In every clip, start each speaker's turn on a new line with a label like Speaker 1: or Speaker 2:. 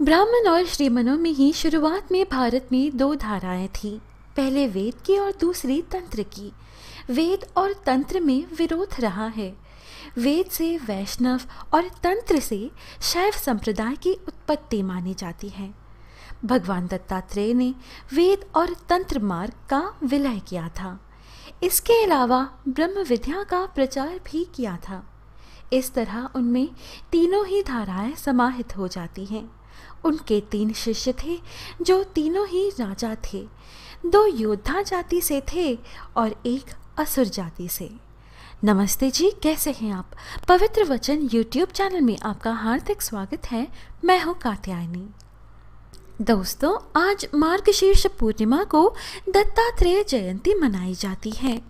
Speaker 1: ब्राह्मण और श्रीमनों में ही शुरुआत में भारत में दो धाराएं थीं पहले वेद की और दूसरी तंत्र की वेद और तंत्र में विरोध रहा है वेद से वैष्णव और तंत्र से शैव संप्रदाय की उत्पत्ति मानी जाती है भगवान दत्तात्रेय ने वेद और तंत्र मार्ग का विलय किया था इसके अलावा ब्रह्म विद्या का प्रचार भी किया था इस तरह उनमें तीनों ही धाराएं समाहित हो जाती हैं उनके तीन शिष्य थे जो तीनों ही राजा थे दो योद्धा जाति से थे और एक असुर जाति से नमस्ते जी कैसे हैं आप पवित्र वचन यूट्यूब चैनल में आपका हार्दिक स्वागत है मैं हूं कात्यायनी दोस्तों आज मार्गशीर्ष पूर्णिमा को दत्तात्रेय जयंती मनाई जाती है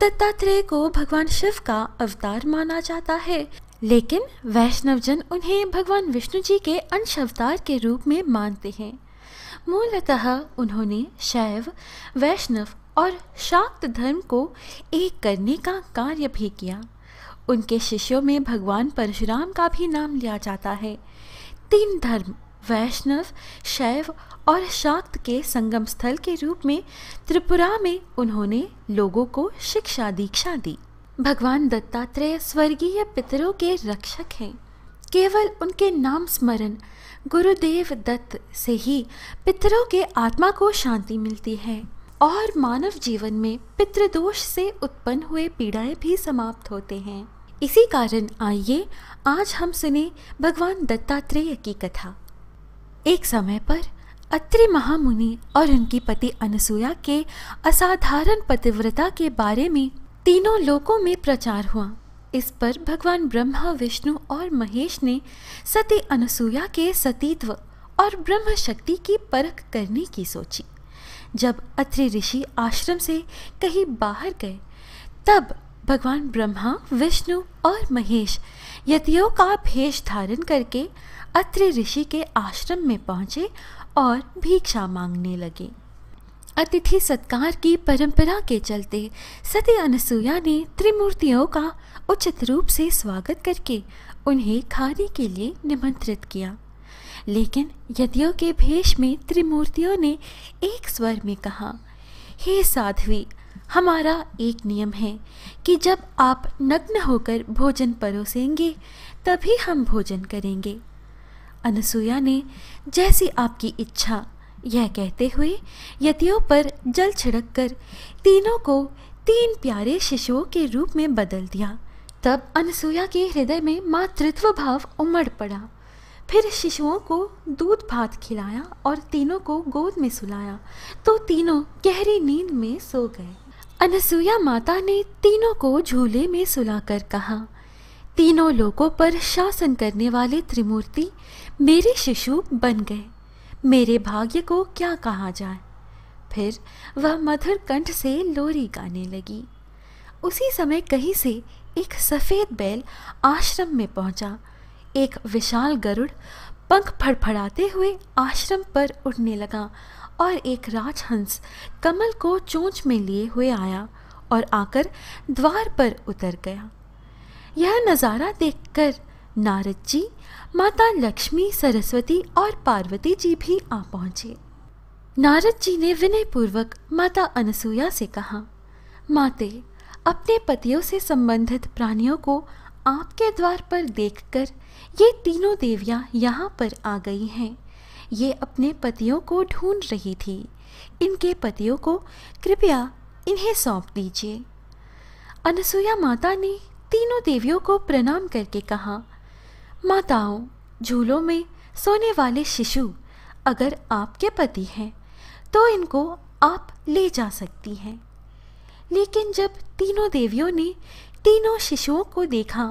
Speaker 1: दत्तात्रेय को भगवान शिव का अवतार माना जाता है लेकिन वैष्णवजन उन्हें भगवान विष्णु जी के अंश अवतार के रूप में मानते हैं मूलतः उन्होंने शैव वैष्णव और शाक्त धर्म को एक करने का कार्य भी किया उनके शिष्यों में भगवान परशुराम का भी नाम लिया जाता है तीन धर्म वैष्णव शैव और शाक्त के संगम स्थल के रूप में त्रिपुरा में उन्होंने लोगों को शिक्षा दीक्षा दी भगवान दत्तात्रेय स्वर्गीय पितरों के रक्षक हैं केवल उनके नाम स्मरण गुरुदेव दत्त से ही पितरों के आत्मा को शांति मिलती है और मानव जीवन में पितृदोष से उत्पन्न हुए पीड़ाएं भी समाप्त होते हैं इसी कारण आइए आज हम सुने भगवान दत्तात्रेय की कथा एक समय पर अत्रि महामुनि और उनकी पति अनसुया के असाधारण पतिव्रता के बारे में तीनों लोकों में प्रचार हुआ इस पर भगवान ब्रह्मा विष्णु और महेश ने सती अनसुया के सतीत्व और ब्रह्म शक्ति की परख करने की सोची जब अत्रि ऋषि आश्रम से कहीं बाहर गए तब भगवान ब्रह्मा विष्णु और महेश यतियों का भेष धारण करके अत्रि ऋषि के आश्रम में पहुंचे और भिक्षा मांगने लगे अतिथि सत्कार की परंपरा के चलते सती अनसुया ने त्रिमूर्तियों का उचित रूप से स्वागत करके उन्हें खाने के लिए निमंत्रित किया लेकिन यदियों के भेष में त्रिमूर्तियों ने एक स्वर में कहा हे साध्वी हमारा एक नियम है कि जब आप नग्न होकर भोजन परोसेंगे तभी हम भोजन करेंगे अनसुया ने जैसी आपकी इच्छा यह कहते हुए यतियों पर जल छिड़क कर तीनों को तीन प्यारे शिशुओं के रूप में बदल दिया तब अनसुया के हृदय में मातृत्व भाव उमड़ पड़ा फिर शिशुओं को दूध भात खिलाया और तीनों को गोद में सुलाया तो तीनों गहरी नींद में सो गए अनसुया माता ने तीनों को झूले में सुलाकर कहा तीनों लोगों पर शासन करने वाले त्रिमूर्ति मेरे शिशु बन गए मेरे भाग्य को क्या कहा जाए फिर वह मधुर कंठ से लोरी गाने लगी उसी समय कहीं से एक सफ़ेद बैल आश्रम में पहुंचा एक विशाल गरुड़ पंख फड़फड़ाते हुए आश्रम पर उठने लगा और एक राजहंस कमल को चोंच में लिए हुए आया और आकर द्वार पर उतर गया यह नज़ारा देखकर नारद जी माता लक्ष्मी सरस्वती और पार्वती जी भी आ पहुँचे नारद जी ने विनयपूर्वक माता अनसुया से कहा माते अपने पतियों से संबंधित प्राणियों को आपके द्वार पर देखकर ये तीनों देवियां यहाँ पर आ गई हैं ये अपने पतियों को ढूंढ रही थी इनके पतियों को कृपया इन्हें सौंप दीजिए अनसुया माता ने तीनों देवियों को प्रणाम करके कहा माताओं झूलों में सोने वाले शिशु अगर आपके पति हैं तो इनको आप ले जा सकती हैं लेकिन जब तीनों देवियों ने तीनों शिशुओं को देखा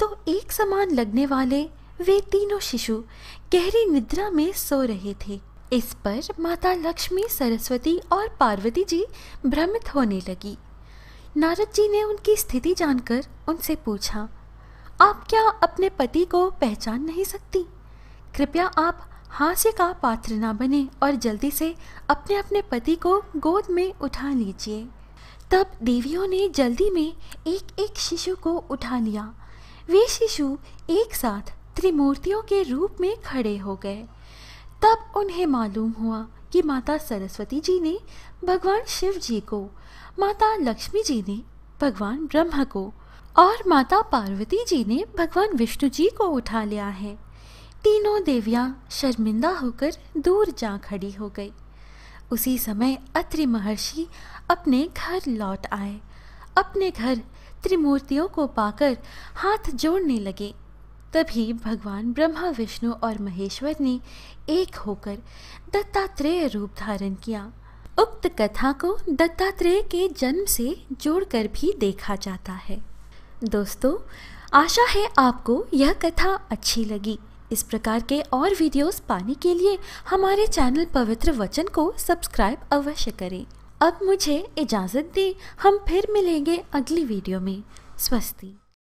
Speaker 1: तो एक समान लगने वाले वे तीनों शिशु गहरी निद्रा में सो रहे थे इस पर माता लक्ष्मी सरस्वती और पार्वती जी भ्रमित होने लगी नारद जी ने उनकी स्थिति जानकर उनसे पूछा आप क्या अपने पति को पहचान नहीं सकती कृपया आप हास्य का पात्र ना बने और जल्दी से अपने अपने पति को गोद में उठा लीजिए तब देवियों ने जल्दी में एक एक शिशु को उठा लिया वे शिशु एक साथ त्रिमूर्तियों के रूप में खड़े हो गए तब उन्हें मालूम हुआ कि माता सरस्वती जी ने भगवान शिव जी को माता लक्ष्मी जी ने भगवान ब्रह्म को और माता पार्वती जी ने भगवान विष्णु जी को उठा लिया है तीनों देवियां शर्मिंदा होकर दूर जा खड़ी हो गई उसी समय अत्रि महर्षि अपने घर लौट आए अपने घर त्रिमूर्तियों को पाकर हाथ जोड़ने लगे तभी भगवान ब्रह्मा विष्णु और महेश्वर ने एक होकर दत्तात्रेय रूप धारण किया उक्त कथा को दत्तात्रेय के जन्म से जोड़कर भी देखा जाता है दोस्तों आशा है आपको यह कथा अच्छी लगी इस प्रकार के और वीडियोस पाने के लिए हमारे चैनल पवित्र वचन को सब्सक्राइब अवश्य करें अब मुझे इजाज़त दें हम फिर मिलेंगे अगली वीडियो में स्वस्ति